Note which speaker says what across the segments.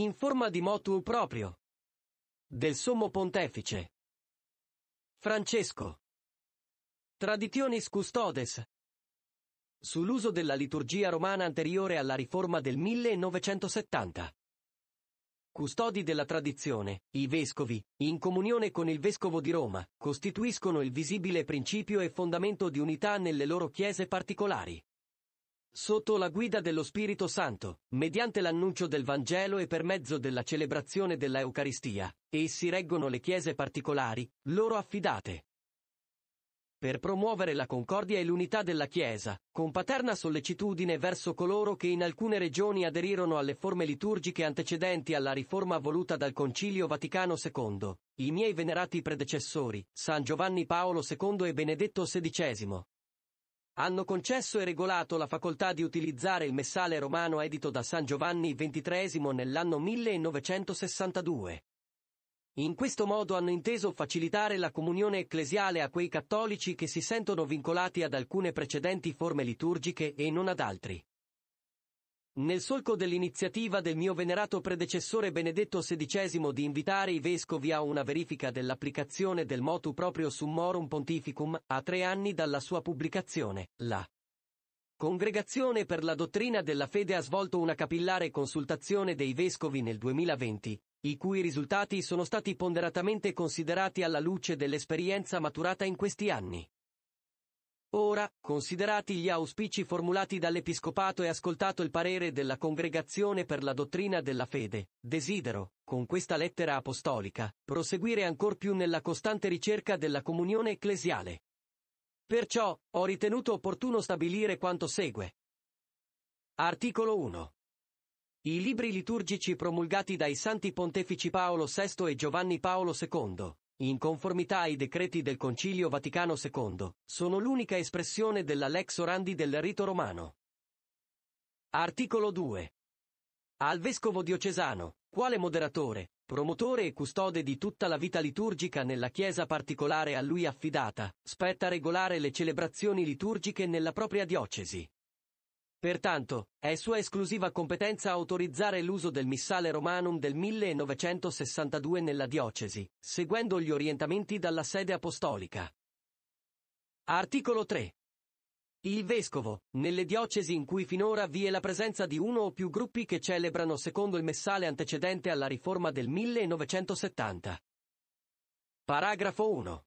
Speaker 1: in forma di motu proprio del Sommo Pontefice Francesco Traditionis Custodes sull'uso della liturgia romana anteriore alla riforma del 1970. Custodi della tradizione, i vescovi, in comunione con il vescovo di Roma, costituiscono il visibile principio e fondamento di unità nelle loro chiese particolari. Sotto la guida dello Spirito Santo, mediante l'annuncio del Vangelo e per mezzo della celebrazione dell'Eucaristia, essi reggono le chiese particolari, loro affidate. Per promuovere la concordia e l'unità della Chiesa, con paterna sollecitudine verso coloro che in alcune regioni aderirono alle forme liturgiche antecedenti alla riforma voluta dal Concilio Vaticano II, i miei venerati predecessori, San Giovanni Paolo II e Benedetto XVI, hanno concesso e regolato la facoltà di utilizzare il messale romano edito da San Giovanni XXIII nell'anno 1962. In questo modo hanno inteso facilitare la comunione ecclesiale a quei cattolici che si sentono vincolati ad alcune precedenti forme liturgiche e non ad altri. Nel solco dell'iniziativa del mio venerato predecessore Benedetto XVI di invitare i vescovi a una verifica dell'applicazione del motu proprio summorum pontificum, a tre anni dalla sua pubblicazione, la Congregazione per la dottrina della fede ha svolto una capillare consultazione dei vescovi nel 2020, i cui risultati sono stati ponderatamente considerati alla luce dell'esperienza maturata in questi anni. Ora, considerati gli auspici formulati dall'Episcopato e ascoltato il parere della Congregazione per la dottrina della fede, desidero, con questa lettera apostolica, proseguire ancor più nella costante ricerca della comunione ecclesiale. Perciò, ho ritenuto opportuno stabilire quanto segue. Articolo 1. I libri liturgici promulgati dai santi pontefici Paolo VI e Giovanni Paolo II, in conformità ai decreti del Concilio Vaticano II, sono l'unica espressione della lex orandi del rito romano. Articolo 2. Al Vescovo diocesano, quale moderatore, promotore e custode di tutta la vita liturgica nella Chiesa particolare a lui affidata, spetta regolare le celebrazioni liturgiche nella propria diocesi, Pertanto, è sua esclusiva competenza autorizzare l'uso del Missale Romanum del 1962 nella diocesi, seguendo gli orientamenti dalla sede apostolica. Articolo 3. Il vescovo, nelle diocesi in cui finora vi è la presenza di uno o più gruppi che celebrano secondo il messale antecedente alla riforma del 1970. Paragrafo 1.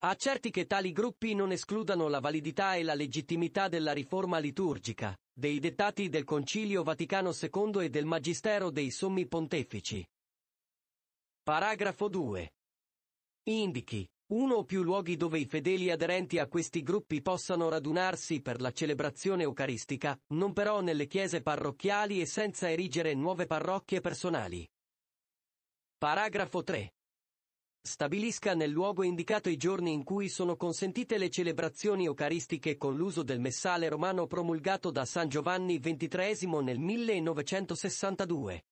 Speaker 1: Accerti che tali gruppi non escludano la validità e la legittimità della riforma liturgica, dei dettati del Concilio Vaticano II e del Magistero dei Sommi Pontefici. Paragrafo 2. Indichi uno o più luoghi dove i fedeli aderenti a questi gruppi possano radunarsi per la celebrazione eucaristica, non però nelle chiese parrocchiali e senza erigere nuove parrocchie personali. Paragrafo 3 stabilisca nel luogo indicato i giorni in cui sono consentite le celebrazioni eucaristiche con l'uso del messale romano promulgato da San Giovanni XXIII nel 1962.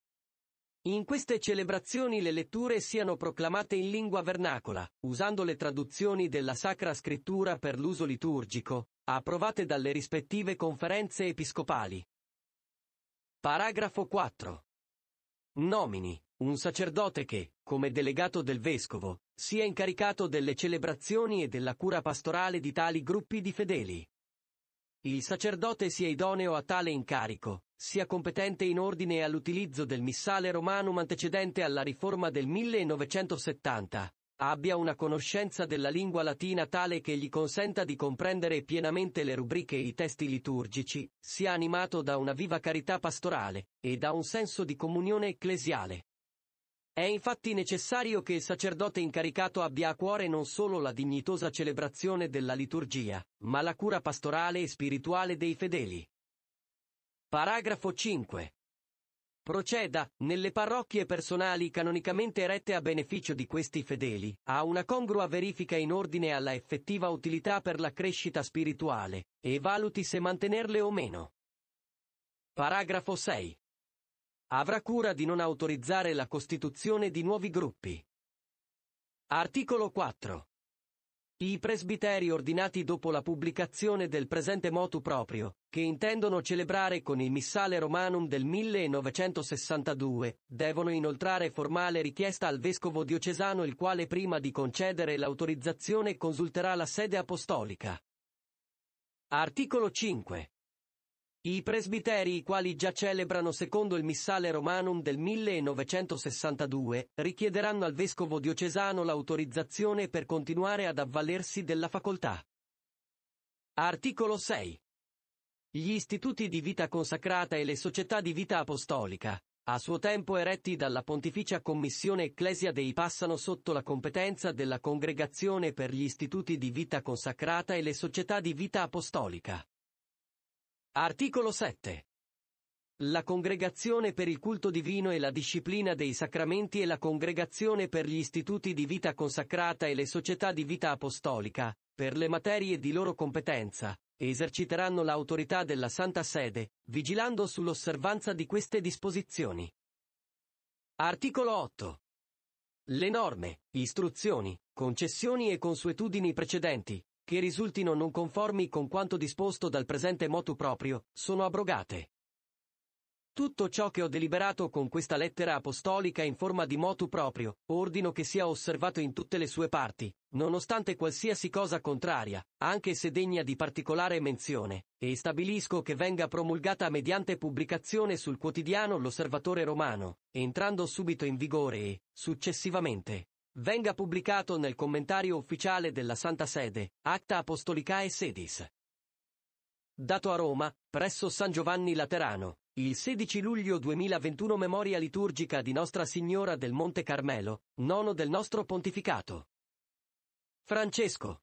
Speaker 1: In queste celebrazioni le letture siano proclamate in lingua vernacola, usando le traduzioni della Sacra Scrittura per l'uso liturgico, approvate dalle rispettive conferenze episcopali. Paragrafo 4. Nomini. Un sacerdote che, come delegato del vescovo, sia incaricato delle celebrazioni e della cura pastorale di tali gruppi di fedeli. Il sacerdote sia idoneo a tale incarico, sia competente in ordine all'utilizzo del missale romanum antecedente alla riforma del 1970, abbia una conoscenza della lingua latina tale che gli consenta di comprendere pienamente le rubriche e i testi liturgici, sia animato da una viva carità pastorale e da un senso di comunione ecclesiale. È infatti necessario che il sacerdote incaricato abbia a cuore non solo la dignitosa celebrazione della liturgia, ma la cura pastorale e spirituale dei fedeli. Paragrafo 5. Proceda, nelle parrocchie personali canonicamente erette a beneficio di questi fedeli, a una congrua verifica in ordine alla effettiva utilità per la crescita spirituale, e valuti se mantenerle o meno. Paragrafo 6. Avrà cura di non autorizzare la costituzione di nuovi gruppi. Articolo 4. I presbiteri ordinati dopo la pubblicazione del presente motu proprio, che intendono celebrare con il Missale Romanum del 1962, devono inoltrare formale richiesta al vescovo diocesano il quale prima di concedere l'autorizzazione consulterà la sede apostolica. Articolo 5. I presbiteri, i quali già celebrano secondo il Missale Romanum del 1962, richiederanno al vescovo diocesano l'autorizzazione per continuare ad avvalersi della facoltà. Articolo 6. Gli istituti di vita consacrata e le società di vita apostolica, a suo tempo eretti dalla Pontificia Commissione Ecclesia dei passano sotto la competenza della Congregazione per gli istituti di vita consacrata e le società di vita apostolica. Articolo 7. La Congregazione per il culto divino e la disciplina dei sacramenti e la Congregazione per gli istituti di vita consacrata e le società di vita apostolica, per le materie di loro competenza, eserciteranno l'autorità della Santa Sede, vigilando sull'osservanza di queste disposizioni. Articolo 8. Le norme, istruzioni, concessioni e consuetudini precedenti, che risultino non conformi con quanto disposto dal presente motu proprio, sono abrogate. Tutto ciò che ho deliberato con questa lettera apostolica in forma di motu proprio, ordino che sia osservato in tutte le sue parti, nonostante qualsiasi cosa contraria, anche se degna di particolare menzione, e stabilisco che venga promulgata mediante pubblicazione sul quotidiano L'Osservatore Romano, entrando subito in vigore e, successivamente, venga pubblicato nel commentario ufficiale della Santa Sede, Acta Apostolicae Sedis. Dato a Roma, presso San Giovanni Laterano, il 16 luglio 2021 memoria liturgica di Nostra Signora del Monte Carmelo, nono del nostro pontificato. Francesco.